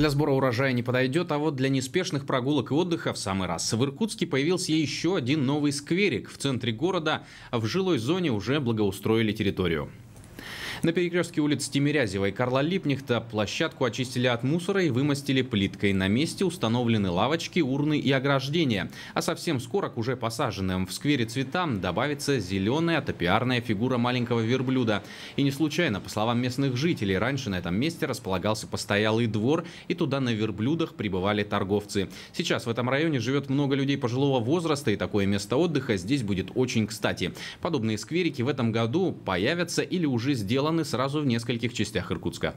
для сбора урожая не подойдет, а вот для неспешных прогулок и отдыха в самый раз. В Иркутске появился еще один новый скверик. В центре города в жилой зоне уже благоустроили территорию. На перекрестке улиц Тимирязева и Карла Липнихта площадку очистили от мусора и вымостили плиткой. На месте установлены лавочки, урны и ограждения. А совсем скоро к уже посаженным в сквере цветам добавится зеленая топиарная фигура маленького верблюда. И не случайно, по словам местных жителей, раньше на этом месте располагался постоялый двор, и туда на верблюдах прибывали торговцы. Сейчас в этом районе живет много людей пожилого возраста, и такое место отдыха здесь будет очень кстати. Подобные скверики в этом году появятся или уже сделаны сделаны сразу в нескольких частях Иркутска.